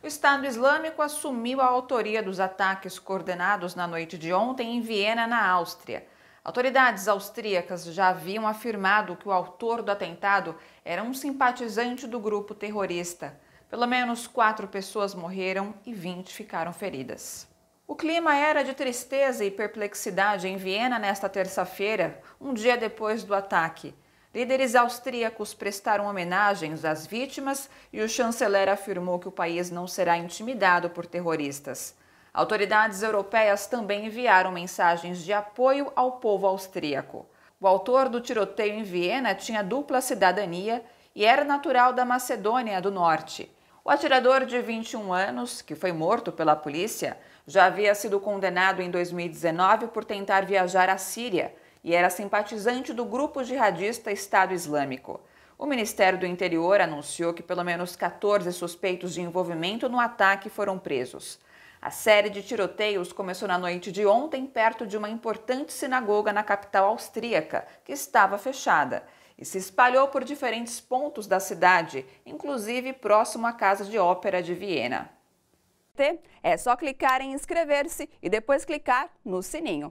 O Estado Islâmico assumiu a autoria dos ataques coordenados na noite de ontem em Viena, na Áustria. Autoridades austríacas já haviam afirmado que o autor do atentado era um simpatizante do grupo terrorista. Pelo menos quatro pessoas morreram e 20 ficaram feridas. O clima era de tristeza e perplexidade em Viena nesta terça-feira, um dia depois do ataque. Líderes austríacos prestaram homenagens às vítimas e o chanceler afirmou que o país não será intimidado por terroristas. Autoridades europeias também enviaram mensagens de apoio ao povo austríaco. O autor do tiroteio em Viena tinha dupla cidadania e era natural da Macedônia do Norte. O atirador de 21 anos, que foi morto pela polícia, já havia sido condenado em 2019 por tentar viajar à Síria e era simpatizante do grupo jihadista Estado Islâmico. O Ministério do Interior anunciou que pelo menos 14 suspeitos de envolvimento no ataque foram presos. A série de tiroteios começou na noite de ontem perto de uma importante sinagoga na capital austríaca, que estava fechada, e se espalhou por diferentes pontos da cidade, inclusive próximo à Casa de Ópera de Viena. É só clicar em inscrever-se e depois clicar no sininho.